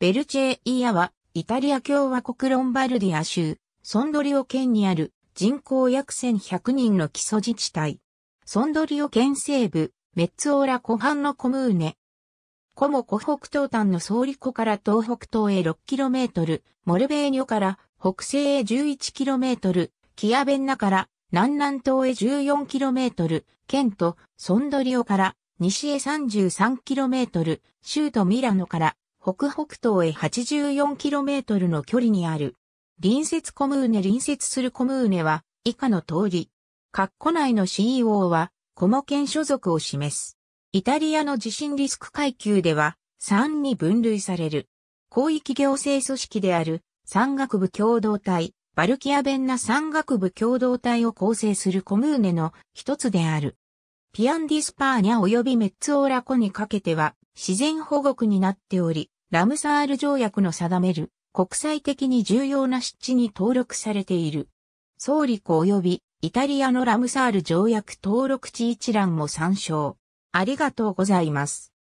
ベルチェイアは、イタリア共和国ロンバルディア州、ソンドリオ県にある人口約1100人の基礎自治体。ソンドリオ県西部、メッツオーラ湖畔のコムーネ。コモ湖北東端の総理湖から東北東へ 6km、モルベーニョから北西へ 11km、キアベンナから南南東へ 14km、県とソンドリオから西へ 33km、州都ミラノから北北東へ 84km の距離にある。隣接コムーネ隣接するコムーネは以下の通り。括弧内の CEO はコモ県所属を示す。イタリアの地震リスク階級では3に分類される。広域行政組織である山岳部共同体、バルキア弁な山岳部共同体を構成するコムーネの一つである。ピアンディスパーニャ及びメッツオーラコにかけては、自然保護区になっており、ラムサール条約の定める国際的に重要な湿地に登録されている。総理庫及びイタリアのラムサール条約登録地一覧も参照。ありがとうございます。